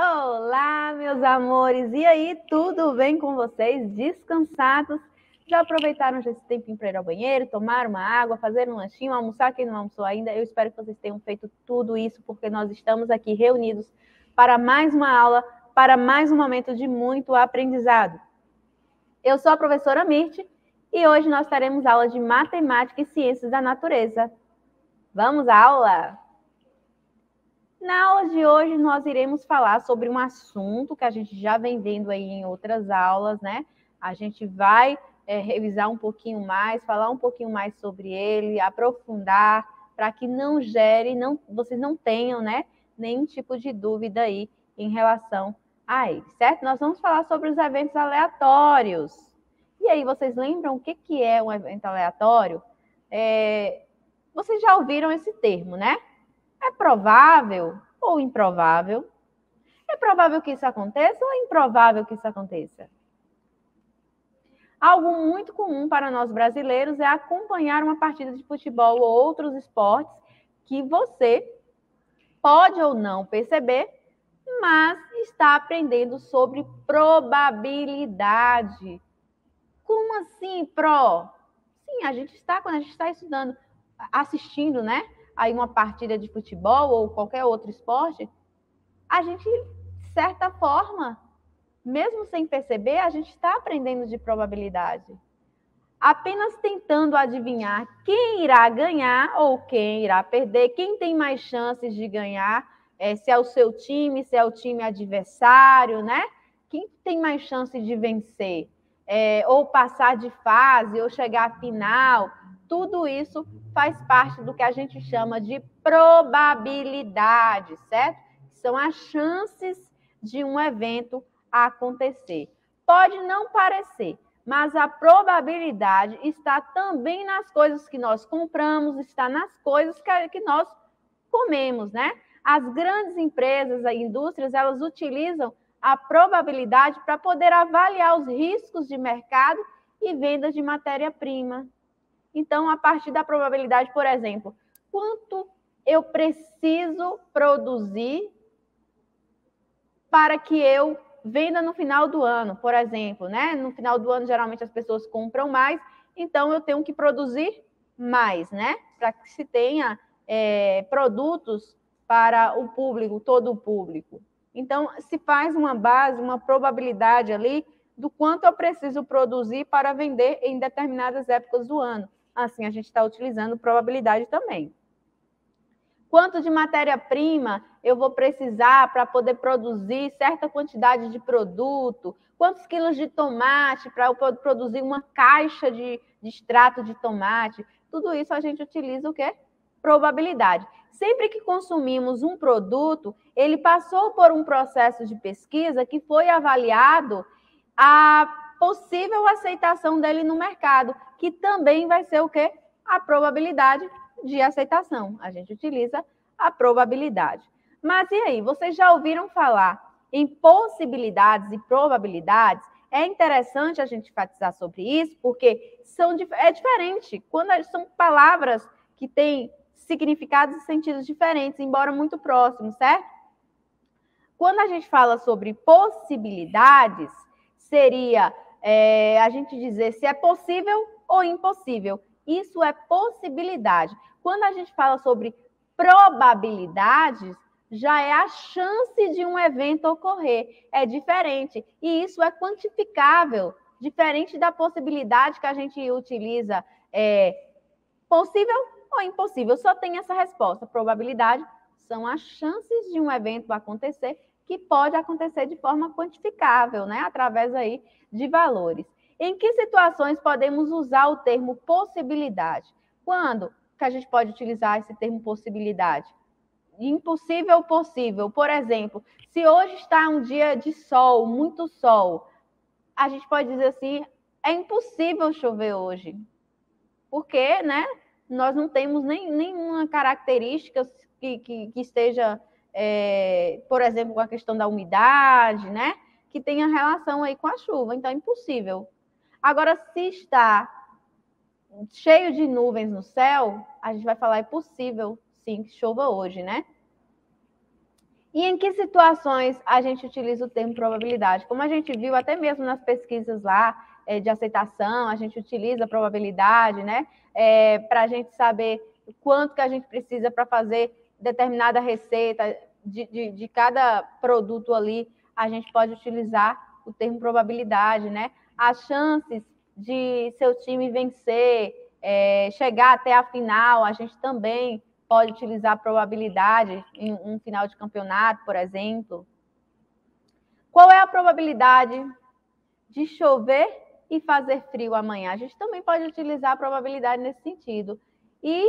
Olá, meus amores! E aí, tudo bem com vocês? Descansados? Já aproveitaram já esse tempo para ir ao banheiro, tomar uma água, fazer um lanchinho, almoçar quem não almoçou ainda? Eu espero que vocês tenham feito tudo isso, porque nós estamos aqui reunidos para mais uma aula, para mais um momento de muito aprendizado. Eu sou a professora Mirti e hoje nós teremos aula de Matemática e Ciências da Natureza. Vamos à aula! Na aula de hoje, nós iremos falar sobre um assunto que a gente já vem vendo aí em outras aulas, né? A gente vai é, revisar um pouquinho mais, falar um pouquinho mais sobre ele, aprofundar, para que não gere, não, vocês não tenham, né, nenhum tipo de dúvida aí em relação a ele, certo? Nós vamos falar sobre os eventos aleatórios. E aí, vocês lembram o que, que é um evento aleatório? É, vocês já ouviram esse termo, né? É provável ou improvável? É provável que isso aconteça ou é improvável que isso aconteça? Algo muito comum para nós brasileiros é acompanhar uma partida de futebol ou outros esportes que você pode ou não perceber, mas está aprendendo sobre probabilidade. Como assim, pro? Sim, a gente está quando a gente está estudando, assistindo, né? aí uma partida de futebol ou qualquer outro esporte, a gente, de certa forma, mesmo sem perceber, a gente está aprendendo de probabilidade. Apenas tentando adivinhar quem irá ganhar ou quem irá perder, quem tem mais chances de ganhar, é, se é o seu time, se é o time adversário, né? Quem tem mais chance de vencer? É, ou passar de fase, ou chegar à final tudo isso faz parte do que a gente chama de probabilidade, certo? São as chances de um evento acontecer. Pode não parecer, mas a probabilidade está também nas coisas que nós compramos, está nas coisas que, nós comemos, né? As grandes empresas, as indústrias, elas utilizam a probabilidade para poder avaliar os riscos de mercado e vendas de matéria-prima, então, a partir da probabilidade, por exemplo, quanto eu preciso produzir para que eu venda no final do ano, por exemplo, né? No final do ano, geralmente as pessoas compram mais, então eu tenho que produzir mais, né? Para que se tenha é, produtos para o público, todo o público. Então, se faz uma base, uma probabilidade ali do quanto eu preciso produzir para vender em determinadas épocas do ano. Assim, a gente está utilizando probabilidade também. Quanto de matéria-prima eu vou precisar para poder produzir certa quantidade de produto? Quantos quilos de tomate para eu produzir uma caixa de, de extrato de tomate? Tudo isso a gente utiliza o quê? Probabilidade. Sempre que consumimos um produto, ele passou por um processo de pesquisa que foi avaliado a possível aceitação dele no mercado, que também vai ser o quê? A probabilidade de aceitação. A gente utiliza a probabilidade. Mas e aí, vocês já ouviram falar em possibilidades e probabilidades? É interessante a gente enfatizar sobre isso, porque são, é diferente. Quando são palavras que têm significados e sentidos diferentes, embora muito próximos, certo? Quando a gente fala sobre possibilidades, seria é, a gente dizer se é possível ou impossível. Isso é possibilidade. Quando a gente fala sobre probabilidades, já é a chance de um evento ocorrer. É diferente. E isso é quantificável, diferente da possibilidade que a gente utiliza. É, possível ou impossível? Só tem essa resposta. Probabilidade são as chances de um evento acontecer que pode acontecer de forma quantificável, né? através aí de valores. Em que situações podemos usar o termo possibilidade? Quando que a gente pode utilizar esse termo possibilidade? Impossível possível. Por exemplo, se hoje está um dia de sol, muito sol, a gente pode dizer assim: é impossível chover hoje. Porque, né? Nós não temos nem, nenhuma característica que, que, que esteja é, por exemplo, com a questão da umidade, né? Que tenha relação aí com a chuva. Então, é impossível. Agora, se está cheio de nuvens no céu, a gente vai falar é possível, sim, que chova hoje, né? E em que situações a gente utiliza o termo probabilidade? Como a gente viu até mesmo nas pesquisas lá é, de aceitação, a gente utiliza a probabilidade, né? É, para a gente saber quanto que a gente precisa para fazer determinada receita, de, de, de cada produto ali, a gente pode utilizar o termo probabilidade, né? As chances de seu time vencer, é, chegar até a final, a gente também pode utilizar a probabilidade em um final de campeonato, por exemplo. Qual é a probabilidade de chover e fazer frio amanhã? A gente também pode utilizar a probabilidade nesse sentido. E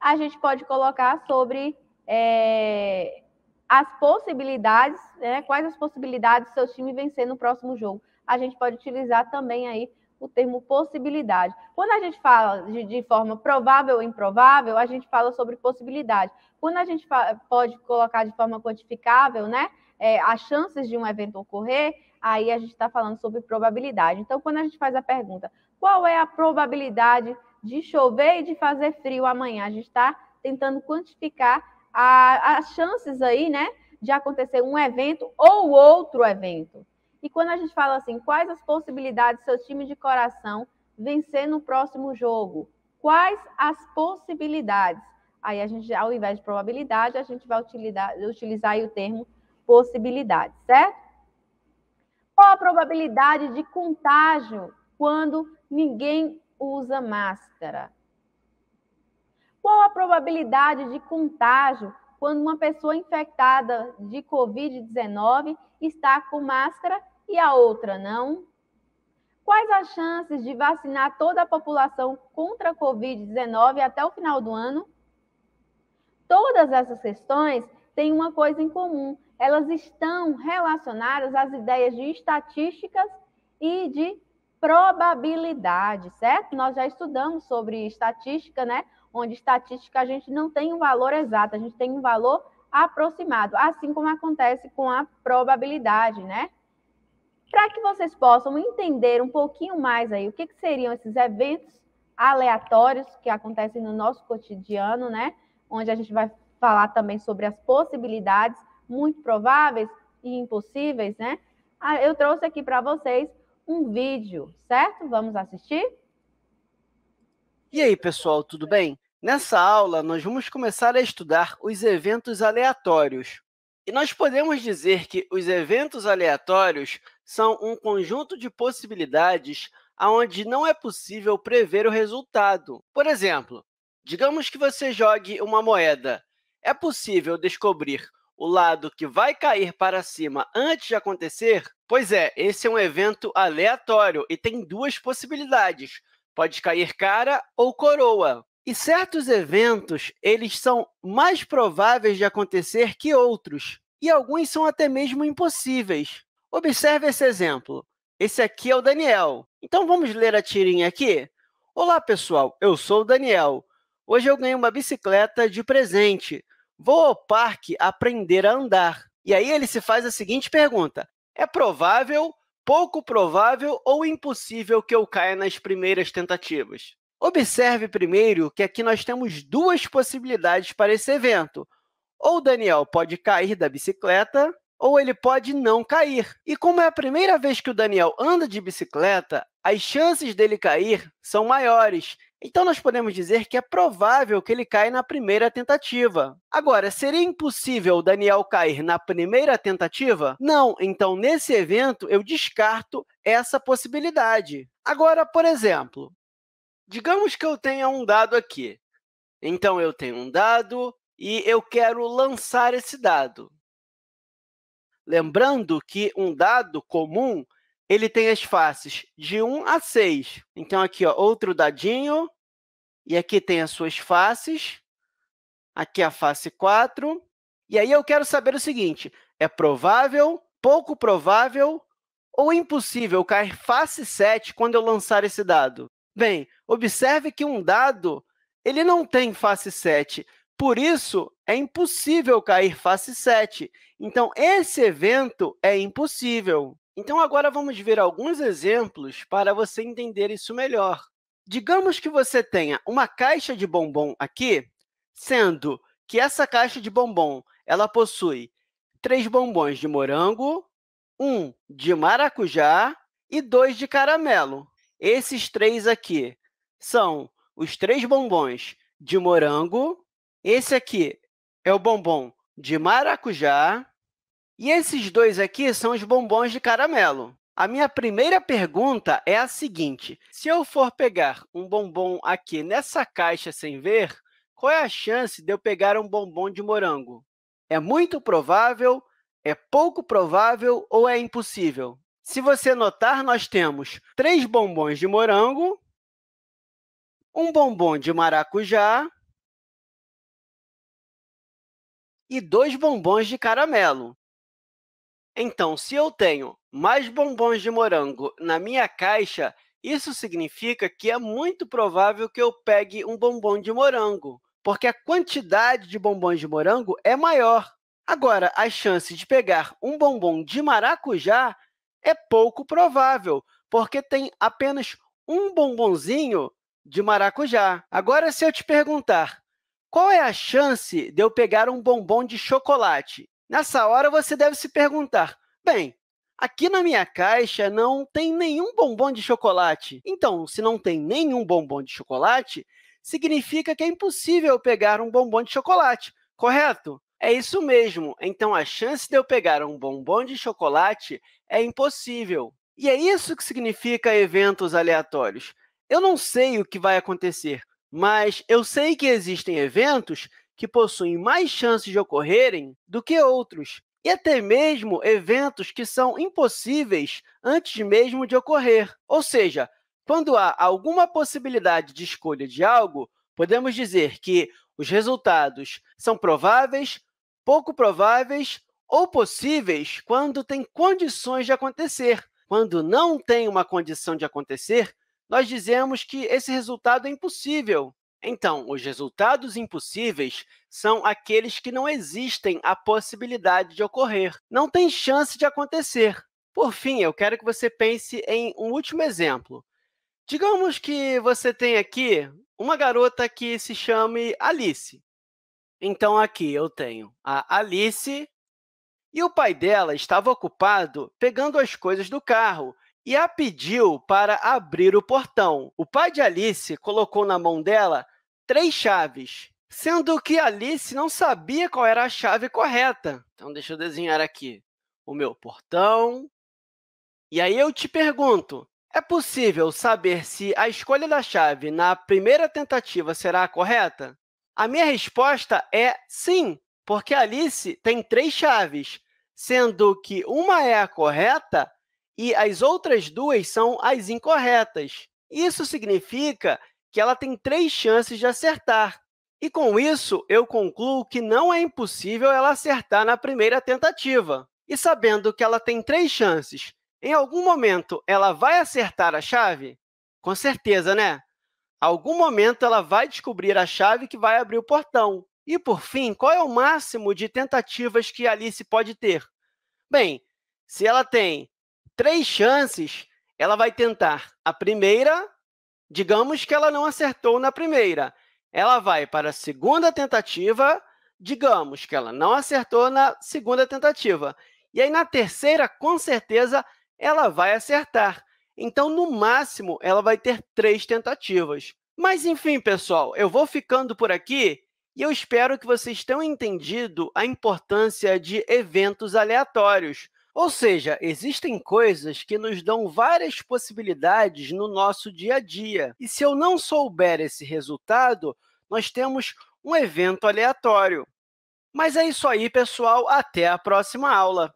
a gente pode colocar sobre é, as possibilidades, né? Quais as possibilidades do seu time vencer no próximo jogo? A gente pode utilizar também aí o termo possibilidade. Quando a gente fala de, de forma provável ou improvável, a gente fala sobre possibilidade. Quando a gente pode colocar de forma quantificável, né? É, as chances de um evento ocorrer, aí a gente está falando sobre probabilidade. Então, quando a gente faz a pergunta, qual é a probabilidade de chover e de fazer frio amanhã? A gente está tentando quantificar a, as chances aí, né, de acontecer um evento ou outro evento. E quando a gente fala assim, quais as possibilidades do seu time de coração vencer no próximo jogo? Quais as possibilidades? Aí a gente, ao invés de probabilidade, a gente vai utilizar, utilizar o termo possibilidade, certo? Qual a probabilidade de contágio quando ninguém usa máscara? qual a probabilidade de contágio quando uma pessoa infectada de Covid-19 está com máscara e a outra não? Quais as chances de vacinar toda a população contra a Covid-19 até o final do ano? Todas essas questões têm uma coisa em comum: elas estão relacionadas às ideias de estatísticas e de probabilidade, certo? Nós já estudamos sobre estatística, né? onde estatística a gente não tem um valor exato, a gente tem um valor aproximado, assim como acontece com a probabilidade, né? Para que vocês possam entender um pouquinho mais aí o que, que seriam esses eventos aleatórios que acontecem no nosso cotidiano, né? Onde a gente vai falar também sobre as possibilidades muito prováveis e impossíveis, né? Ah, eu trouxe aqui para vocês um vídeo, certo? Vamos assistir? E aí, pessoal, tudo bem? Nessa aula, nós vamos começar a estudar os eventos aleatórios. E nós podemos dizer que os eventos aleatórios são um conjunto de possibilidades onde não é possível prever o resultado. Por exemplo, digamos que você jogue uma moeda. É possível descobrir o lado que vai cair para cima antes de acontecer? Pois é, esse é um evento aleatório e tem duas possibilidades. Pode cair cara ou coroa. E certos eventos, eles são mais prováveis de acontecer que outros, e alguns são até mesmo impossíveis. Observe esse exemplo. Esse aqui é o Daniel. Então vamos ler a tirinha aqui? Olá, pessoal, eu sou o Daniel. Hoje eu ganhei uma bicicleta de presente. Vou ao parque aprender a andar. E aí ele se faz a seguinte pergunta: é provável pouco provável ou impossível que eu caia nas primeiras tentativas. Observe primeiro que aqui nós temos duas possibilidades para esse evento. Ou Daniel pode cair da bicicleta, ou ele pode não cair. E como é a primeira vez que o Daniel anda de bicicleta, as chances dele cair são maiores, então nós podemos dizer que é provável que ele caia na primeira tentativa. Agora, seria impossível o Daniel cair na primeira tentativa? Não, então nesse evento eu descarto essa possibilidade. Agora, por exemplo, digamos que eu tenha um dado aqui. Então eu tenho um dado e eu quero lançar esse dado. Lembrando que um dado comum ele tem as faces de 1 a 6. Então, aqui, ó, outro dadinho. E aqui tem as suas faces. Aqui a face 4. E aí eu quero saber o seguinte: é provável, pouco provável ou impossível cair face 7 quando eu lançar esse dado? Bem, observe que um dado ele não tem face 7. Por isso, é impossível cair face 7. Então, esse evento é impossível. Então agora vamos ver alguns exemplos para você entender isso melhor. Digamos que você tenha uma caixa de bombom aqui, sendo que essa caixa de bombom, ela possui três bombons de morango, um de maracujá e dois de caramelo. Esses três aqui são os três bombons de morango, esse aqui é o bombom de maracujá e esses dois aqui são os bombons de caramelo. A minha primeira pergunta é a seguinte: se eu for pegar um bombom aqui nessa caixa sem ver, qual é a chance de eu pegar um bombom de morango? É muito provável, é pouco provável ou é impossível? Se você notar, nós temos três bombons de morango, um bombom de maracujá e dois bombons de caramelo. Então, se eu tenho mais bombons de morango na minha caixa, isso significa que é muito provável que eu pegue um bombom de morango, porque a quantidade de bombons de morango é maior. Agora, a chance de pegar um bombom de maracujá é pouco provável, porque tem apenas um bombonzinho de maracujá. Agora, se eu te perguntar qual é a chance de eu pegar um bombom de chocolate? Nessa hora você deve se perguntar: bem, aqui na minha caixa não tem nenhum bombom de chocolate. Então, se não tem nenhum bombom de chocolate, significa que é impossível pegar um bombom de chocolate, correto? É isso mesmo. Então a chance de eu pegar um bombom de chocolate é impossível. E é isso que significa eventos aleatórios. Eu não sei o que vai acontecer, mas eu sei que existem eventos que possuem mais chances de ocorrerem do que outros, e até mesmo eventos que são impossíveis antes mesmo de ocorrer. Ou seja, quando há alguma possibilidade de escolha de algo, podemos dizer que os resultados são prováveis, pouco prováveis ou possíveis quando tem condições de acontecer. Quando não tem uma condição de acontecer, nós dizemos que esse resultado é impossível. Então, os resultados impossíveis são aqueles que não existem a possibilidade de ocorrer, não tem chance de acontecer. Por fim, eu quero que você pense em um último exemplo. Digamos que você tem aqui uma garota que se chame Alice. Então, aqui eu tenho a Alice e o pai dela estava ocupado pegando as coisas do carro e a pediu para abrir o portão. O pai de Alice colocou na mão dela três chaves, sendo que Alice não sabia qual era a chave correta. Então deixa eu desenhar aqui o meu portão. E aí eu te pergunto, é possível saber se a escolha da chave na primeira tentativa será a correta? A minha resposta é sim, porque Alice tem três chaves, sendo que uma é a correta e as outras duas são as incorretas. Isso significa que ela tem três chances de acertar. E com isso, eu concluo que não é impossível ela acertar na primeira tentativa. E sabendo que ela tem três chances, em algum momento ela vai acertar a chave? Com certeza, né? Algum momento ela vai descobrir a chave que vai abrir o portão. E por fim, qual é o máximo de tentativas que Alice pode ter? Bem, se ela tem três chances, ela vai tentar a primeira, Digamos que ela não acertou na primeira. Ela vai para a segunda tentativa, digamos que ela não acertou na segunda tentativa. E aí na terceira, com certeza, ela vai acertar. Então, no máximo, ela vai ter três tentativas. Mas enfim, pessoal, eu vou ficando por aqui e eu espero que vocês tenham entendido a importância de eventos aleatórios. Ou seja, existem coisas que nos dão várias possibilidades no nosso dia a dia. E se eu não souber esse resultado, nós temos um evento aleatório. Mas é isso aí, pessoal. Até a próxima aula.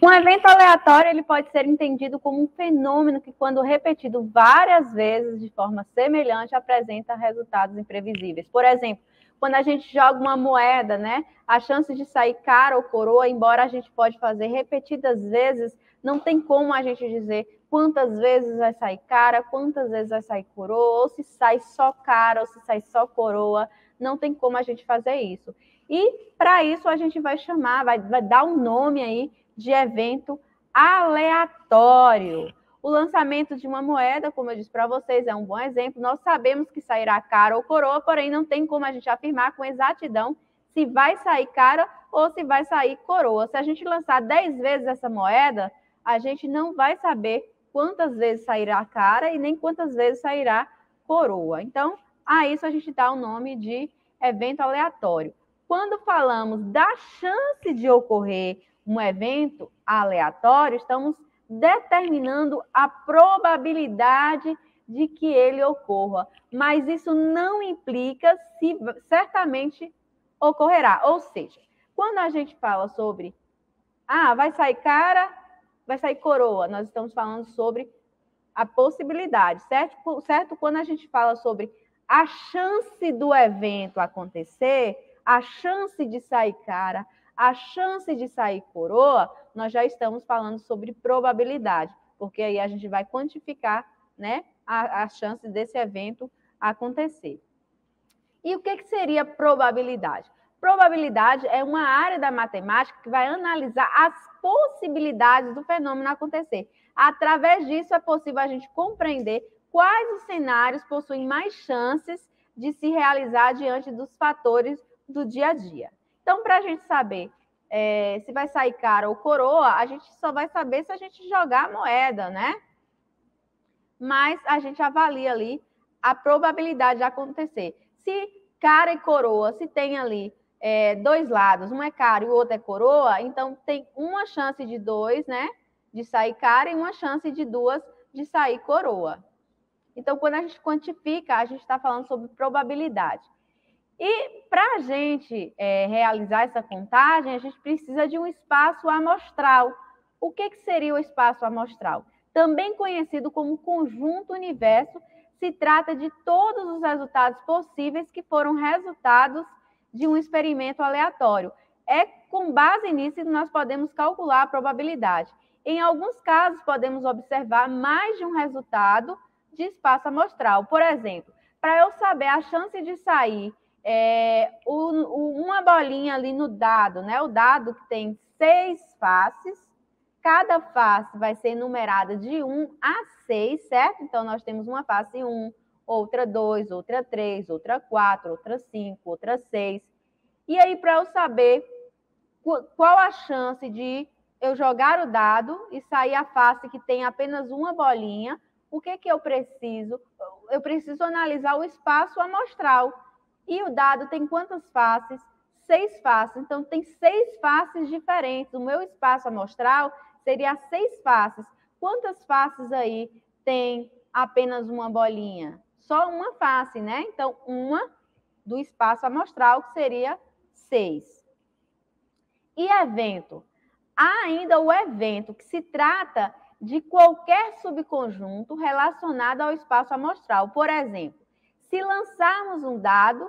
Um evento aleatório ele pode ser entendido como um fenômeno que, quando repetido várias vezes de forma semelhante, apresenta resultados imprevisíveis. Por exemplo, quando a gente joga uma moeda, né? A chance de sair cara ou coroa, embora a gente pode fazer repetidas vezes, não tem como a gente dizer quantas vezes vai sair cara, quantas vezes vai sair coroa, ou se sai só cara, ou se sai só coroa, não tem como a gente fazer isso. E para isso a gente vai chamar, vai, vai dar um nome aí de evento aleatório. O lançamento de uma moeda, como eu disse para vocês, é um bom exemplo. Nós sabemos que sairá cara ou coroa, porém não tem como a gente afirmar com exatidão se vai sair cara ou se vai sair coroa. Se a gente lançar 10 vezes essa moeda, a gente não vai saber quantas vezes sairá cara e nem quantas vezes sairá coroa. Então, a isso a gente dá o nome de evento aleatório. Quando falamos da chance de ocorrer um evento aleatório, estamos determinando a probabilidade de que ele ocorra. Mas isso não implica se certamente ocorrerá. Ou seja, quando a gente fala sobre ah, vai sair cara, vai sair coroa, nós estamos falando sobre a possibilidade, certo? Certo? Quando a gente fala sobre a chance do evento acontecer, a chance de sair cara, a chance de sair coroa, nós já estamos falando sobre probabilidade, porque aí a gente vai quantificar né, a, a chance desse evento acontecer. E o que, que seria probabilidade? Probabilidade é uma área da matemática que vai analisar as possibilidades do fenômeno acontecer. Através disso, é possível a gente compreender quais os cenários possuem mais chances de se realizar diante dos fatores do dia a dia. Então, para a gente saber é, se vai sair cara ou coroa, a gente só vai saber se a gente jogar a moeda, né? Mas a gente avalia ali a probabilidade de acontecer. Se cara e coroa, se tem ali é, dois lados, um é cara e o outro é coroa, então tem uma chance de dois, né? De sair cara e uma chance de duas de sair coroa. Então, quando a gente quantifica, a gente está falando sobre probabilidade. E para a gente é, realizar essa contagem, a gente precisa de um espaço amostral. O que, que seria o espaço amostral? Também conhecido como conjunto universo, se trata de todos os resultados possíveis que foram resultados de um experimento aleatório. É com base nisso que nós podemos calcular a probabilidade. Em alguns casos, podemos observar mais de um resultado de espaço amostral. Por exemplo, para eu saber a chance de sair é, o, o, uma bolinha ali no dado, né? O dado que tem seis faces, cada face vai ser numerada de 1 a 6, certo? Então, nós temos uma face 1, outra 2, outra 3, outra 4, outra 5, outra 6. E aí, para eu saber qual a chance de eu jogar o dado e sair a face que tem apenas uma bolinha, o que, que eu preciso? Eu preciso analisar o espaço amostral. E o dado tem quantas faces? Seis faces. Então, tem seis faces diferentes. O meu espaço amostral seria seis faces. Quantas faces aí tem apenas uma bolinha? Só uma face, né? Então, uma do espaço amostral, que seria seis. E evento? Há ainda o evento, que se trata de qualquer subconjunto relacionado ao espaço amostral. Por exemplo, se lançarmos um dado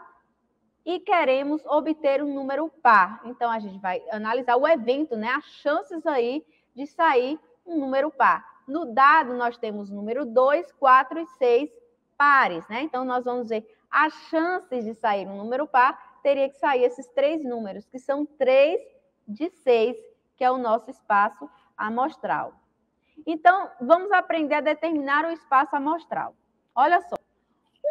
e queremos obter um número par. Então, a gente vai analisar o evento, né? As chances aí de sair um número par. No dado, nós temos número 2, 4 e 6 pares, né? Então, nós vamos ver as chances de sair um número par, teria que sair esses três números, que são 3 de 6, que é o nosso espaço amostral. Então, vamos aprender a determinar o espaço amostral. Olha só.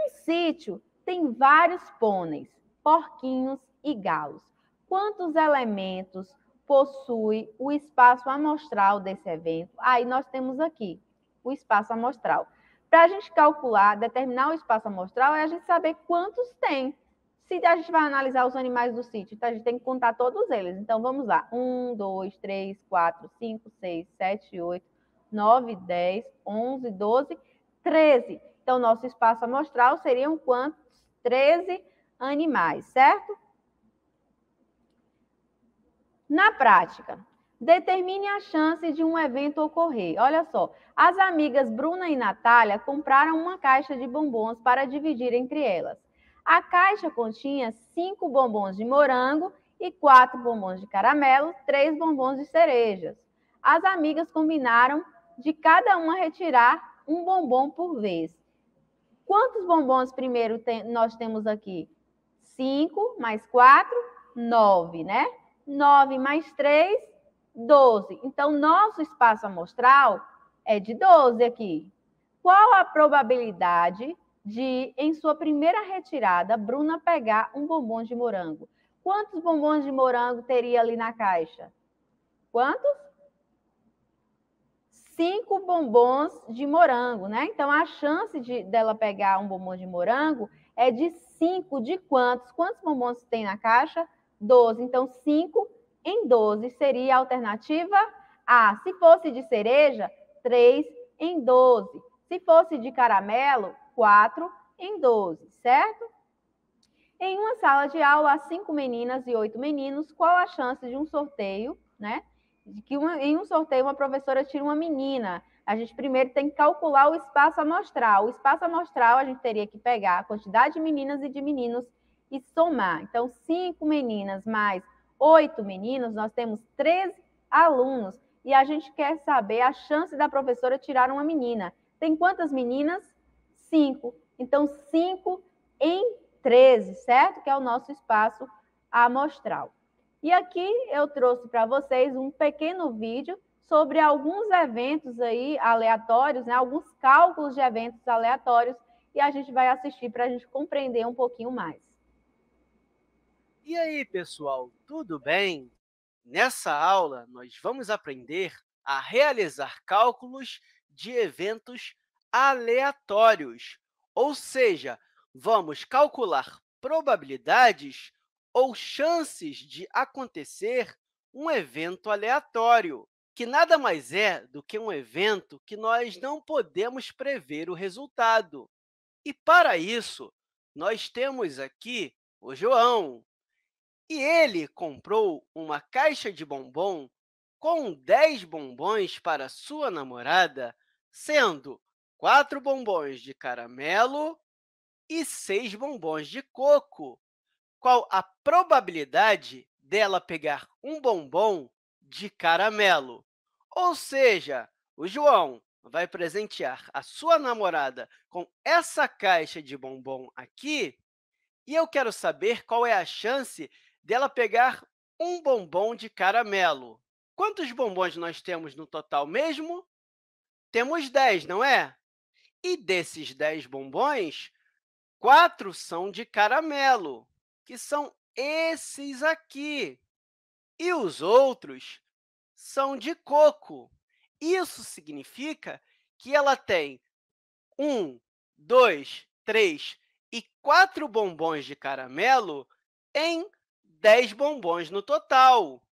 Um sítio tem vários pôneis, porquinhos e galos. Quantos elementos possui o espaço amostral desse evento? Aí ah, nós temos aqui o espaço amostral. Para a gente calcular, determinar o espaço amostral, é a gente saber quantos tem. Se a gente vai analisar os animais do sítio, então a gente tem que contar todos eles. Então vamos lá: 1, 2, 3, 4, 5, 6, 7, 8, 9, 10, 11, 12, 13. Então, nosso espaço amostral seriam quantos? 13 animais, certo? Na prática, determine a chance de um evento ocorrer. Olha só, as amigas Bruna e Natália compraram uma caixa de bombons para dividir entre elas. A caixa continha cinco bombons de morango e quatro bombons de caramelo, três bombons de cerejas. As amigas combinaram de cada uma retirar um bombom por vez. Quantos bombons primeiro tem, nós temos aqui? 5 mais 4, 9, né? 9 mais 3, 12. Então, nosso espaço amostral é de 12 aqui. Qual a probabilidade de, em sua primeira retirada, Bruna pegar um bombom de morango? Quantos bombons de morango teria ali na caixa? Quantos? cinco bombons de morango, né? Então a chance de, dela pegar um bombom de morango é de cinco de quantos? Quantos bombons tem na caixa? 12. Então, 5 em 12 seria a alternativa A. Se fosse de cereja, 3 em 12. Se fosse de caramelo, 4 em 12, certo? Em uma sala de aula, há 5 meninas e 8 meninos, qual a chance de um sorteio, né? de que uma, em um sorteio uma professora tira uma menina. A gente primeiro tem que calcular o espaço amostral. O espaço amostral a gente teria que pegar a quantidade de meninas e de meninos e somar. Então, cinco meninas mais oito meninos, nós temos três alunos. E a gente quer saber a chance da professora tirar uma menina. Tem quantas meninas? Cinco. Então, cinco em 13, certo? Que é o nosso espaço amostral. E aqui eu trouxe para vocês um pequeno vídeo sobre alguns eventos aí aleatórios, né? alguns cálculos de eventos aleatórios, e a gente vai assistir para a gente compreender um pouquinho mais. E aí, pessoal, tudo bem? Nessa aula, nós vamos aprender a realizar cálculos de eventos aleatórios, ou seja, vamos calcular probabilidades ou chances de acontecer um evento aleatório, que nada mais é do que um evento que nós não podemos prever o resultado. E para isso, nós temos aqui o João. E ele comprou uma caixa de bombom com 10 bombons para sua namorada, sendo quatro bombons de caramelo e seis bombons de coco qual a probabilidade dela pegar um bombom de caramelo. Ou seja, o João vai presentear a sua namorada com essa caixa de bombom aqui, e eu quero saber qual é a chance dela pegar um bombom de caramelo. Quantos bombons nós temos no total mesmo? Temos 10, não é? E desses 10 bombons, quatro são de caramelo que são esses aqui. E os outros são de coco. Isso significa que ela tem um, dois, três e quatro bombons de caramelo em dez bombons no total.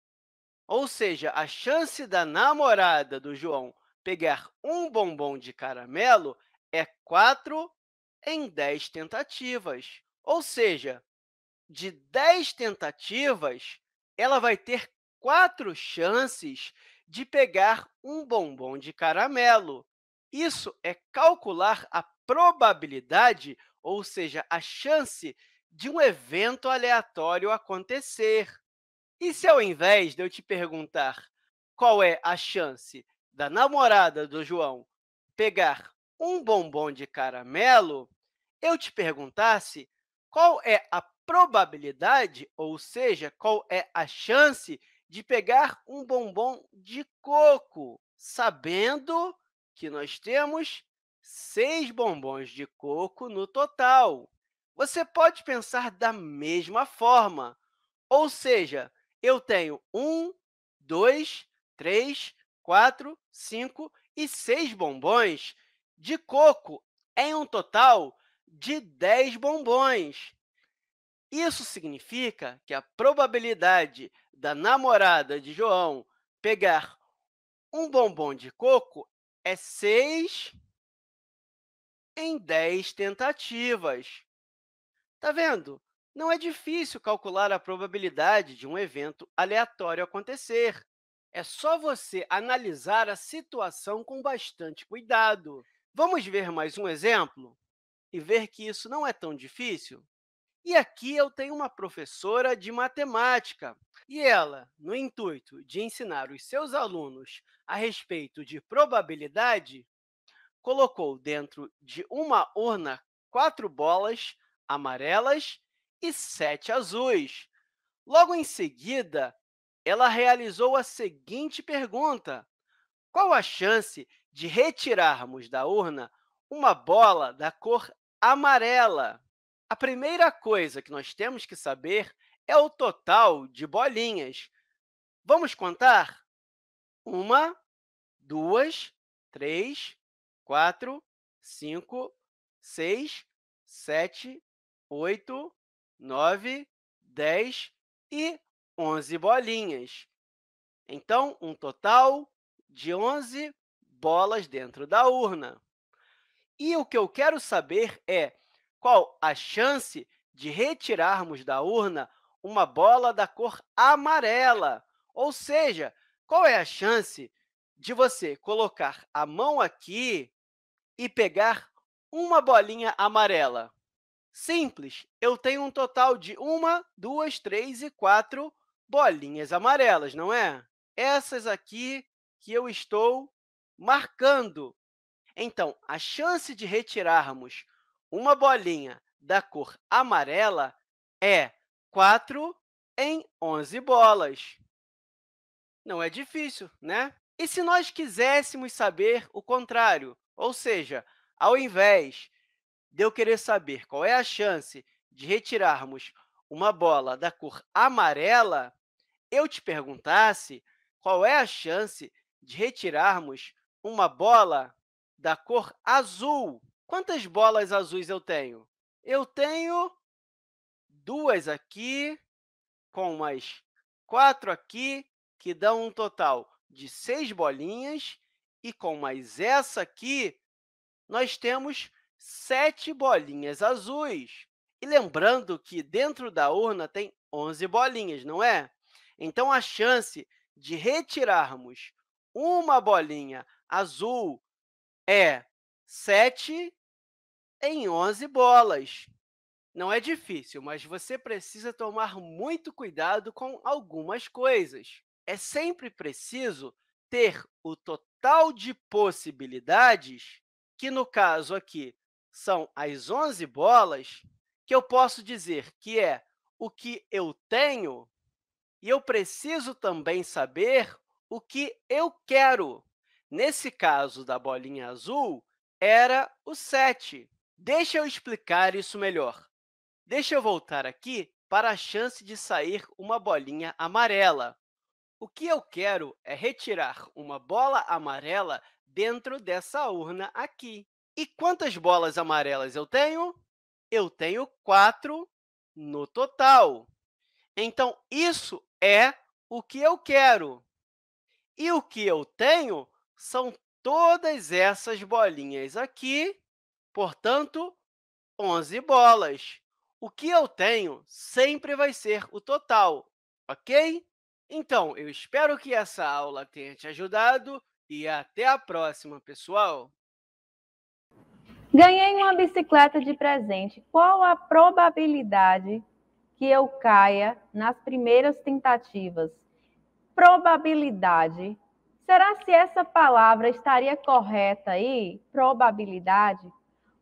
Ou seja, a chance da namorada do João pegar um bombom de caramelo é 4 em 10 tentativas. Ou seja, de 10 tentativas, ela vai ter quatro chances de pegar um bombom de caramelo. Isso é calcular a probabilidade, ou seja, a chance de um evento aleatório acontecer. E se ao invés de eu te perguntar qual é a chance da namorada do João pegar um bombom de caramelo, eu te perguntasse qual é a probabilidade, ou seja, qual é a chance de pegar um bombom de coco, sabendo que nós temos seis bombons de coco no total. Você pode pensar da mesma forma, ou seja, eu tenho um, dois, três, quatro, cinco e seis bombons de coco em um total de 10 bombons. Isso significa que a probabilidade da namorada de João pegar um bombom de coco é 6 em 10 tentativas. Tá vendo? Não é difícil calcular a probabilidade de um evento aleatório acontecer. É só você analisar a situação com bastante cuidado. Vamos ver mais um exemplo e ver que isso não é tão difícil? E aqui eu tenho uma professora de matemática. E ela, no intuito de ensinar os seus alunos a respeito de probabilidade, colocou dentro de uma urna quatro bolas amarelas e sete azuis. Logo em seguida, ela realizou a seguinte pergunta: Qual a chance de retirarmos da urna uma bola da cor amarela? A primeira coisa que nós temos que saber é o total de bolinhas. Vamos contar? Uma, duas, três, quatro, cinco, seis, sete, oito, nove, dez e onze bolinhas. Então, um total de onze bolas dentro da urna. E o que eu quero saber é qual a chance de retirarmos da urna uma bola da cor amarela. Ou seja, qual é a chance de você colocar a mão aqui e pegar uma bolinha amarela? Simples, eu tenho um total de uma, duas, três e quatro bolinhas amarelas, não é? Essas aqui que eu estou marcando. Então, a chance de retirarmos uma bolinha da cor amarela é 4 em 11 bolas. Não é difícil, né? E se nós quiséssemos saber o contrário? Ou seja, ao invés de eu querer saber qual é a chance de retirarmos uma bola da cor amarela, eu te perguntasse qual é a chance de retirarmos uma bola da cor azul. Quantas bolas azuis eu tenho? Eu tenho duas aqui, com mais quatro aqui, que dão um total de seis bolinhas. E com mais essa aqui, nós temos sete bolinhas azuis. E lembrando que dentro da urna tem 11 bolinhas, não é? Então, a chance de retirarmos uma bolinha azul é 7 em 11 bolas. Não é difícil, mas você precisa tomar muito cuidado com algumas coisas. É sempre preciso ter o total de possibilidades, que no caso aqui são as 11 bolas, que eu posso dizer que é o que eu tenho e eu preciso também saber o que eu quero. Nesse caso da bolinha azul, era o 7. Deixa eu explicar isso melhor. Deixa eu voltar aqui para a chance de sair uma bolinha amarela. O que eu quero é retirar uma bola amarela dentro dessa urna aqui. E quantas bolas amarelas eu tenho? Eu tenho quatro no total. Então, isso é o que eu quero. E o que eu tenho são todas essas bolinhas aqui, portanto, 11 bolas. O que eu tenho sempre vai ser o total, ok? Então, eu espero que essa aula tenha te ajudado e até a próxima, pessoal! Ganhei uma bicicleta de presente. Qual a probabilidade que eu caia nas primeiras tentativas? Probabilidade Será se essa palavra estaria correta aí, probabilidade?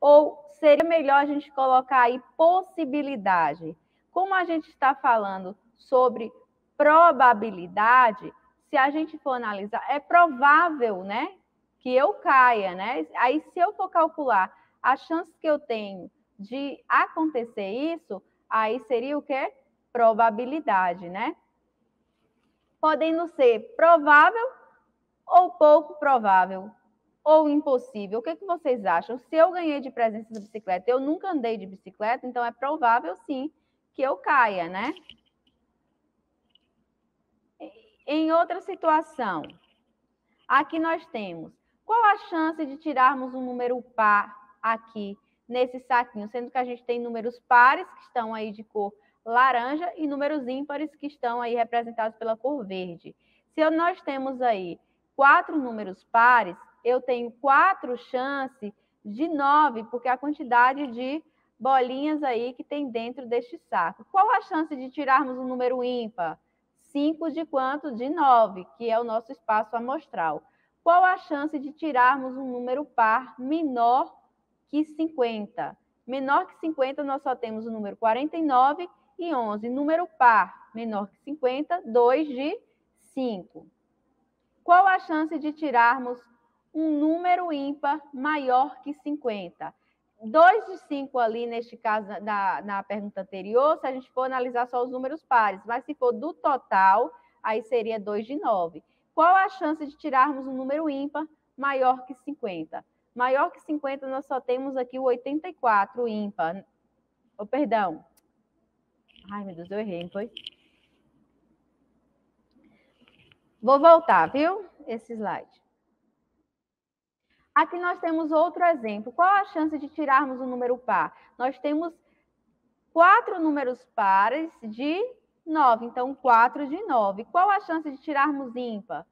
Ou seria melhor a gente colocar aí possibilidade? Como a gente está falando sobre probabilidade, se a gente for analisar, é provável, né, que eu caia, né? Aí se eu for calcular a chance que eu tenho de acontecer isso, aí seria o quê? Probabilidade, né? Podendo ser provável ou pouco provável ou impossível? O que, é que vocês acham? Se eu ganhei de presença de bicicleta, eu nunca andei de bicicleta, então é provável sim que eu caia, né? Em outra situação, aqui nós temos qual a chance de tirarmos um número par aqui nesse saquinho, sendo que a gente tem números pares que estão aí de cor laranja e números ímpares que estão aí representados pela cor verde. Se nós temos aí quatro números pares, eu tenho quatro chances de nove, porque a quantidade de bolinhas aí que tem dentro deste saco. Qual a chance de tirarmos um número ímpar? Cinco de quanto? De nove, que é o nosso espaço amostral. Qual a chance de tirarmos um número par menor que 50? Menor que 50, nós só temos o número 49 e 11. Número par menor que 50, 2 de 5. Qual a chance de tirarmos um número ímpar maior que 50? 2 de 5 ali, neste caso, na, na pergunta anterior, se a gente for analisar só os números pares, mas se for do total, aí seria 2 de 9. Qual a chance de tirarmos um número ímpar maior que 50? Maior que 50, nós só temos aqui o 84 ímpar. Oh, perdão. Ai, meu Deus, eu errei, não foi? Vou voltar, viu? Esse slide. Aqui nós temos outro exemplo. Qual a chance de tirarmos um número par? Nós temos quatro números pares de 9. Então, 4 de 9. Qual a chance de tirarmos ímpar?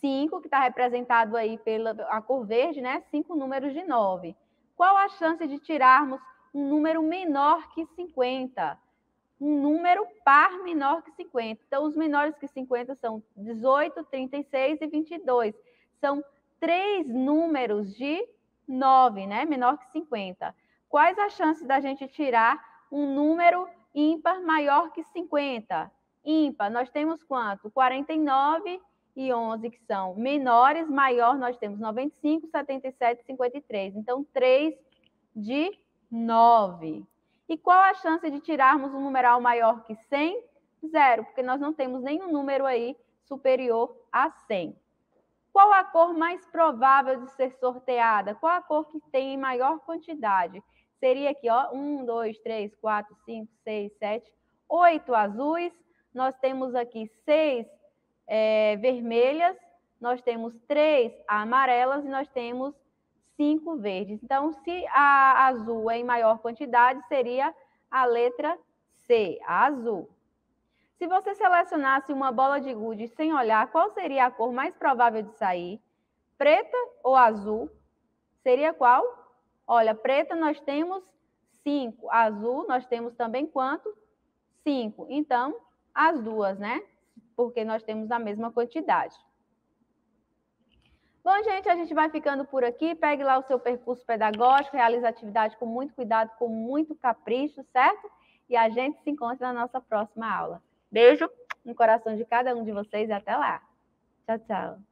5, que está representado aí pela a cor verde, né? 5 números de 9. Qual a chance de tirarmos um número menor que 50? um número par menor que 50. Então, os menores que 50 são 18, 36 e 22. São três números de 9, né? Menor que 50. Quais as chances da gente tirar um número ímpar maior que 50? Ímpar, nós temos quanto? 49 e 11 que são menores, maior nós temos 95, 77, e 53. Então, 3 de 9. E qual a chance de tirarmos um numeral maior que 100? Zero, porque nós não temos nenhum número aí superior a 100. Qual a cor mais provável de ser sorteada? Qual a cor que tem em maior quantidade? Seria aqui, ó, 1, 2, 3, 4, 5, 6, 7, 8 azuis. Nós temos aqui 6 é, eh, vermelhas, nós temos 3 amarelas e nós temos cinco verdes. Então, se a azul é em maior quantidade, seria a letra C, a azul. Se você selecionasse uma bola de gude sem olhar, qual seria a cor mais provável de sair? Preta ou azul? Seria qual? Olha, preta nós temos 5, azul nós temos também quanto? 5. Então, as duas, né? Porque nós temos a mesma quantidade. Bom, gente, a gente vai ficando por aqui. Pegue lá o seu percurso pedagógico, realize a atividade com muito cuidado, com muito capricho, certo? E a gente se encontra na nossa próxima aula. Beijo no coração de cada um de vocês e até lá. Tchau, tchau.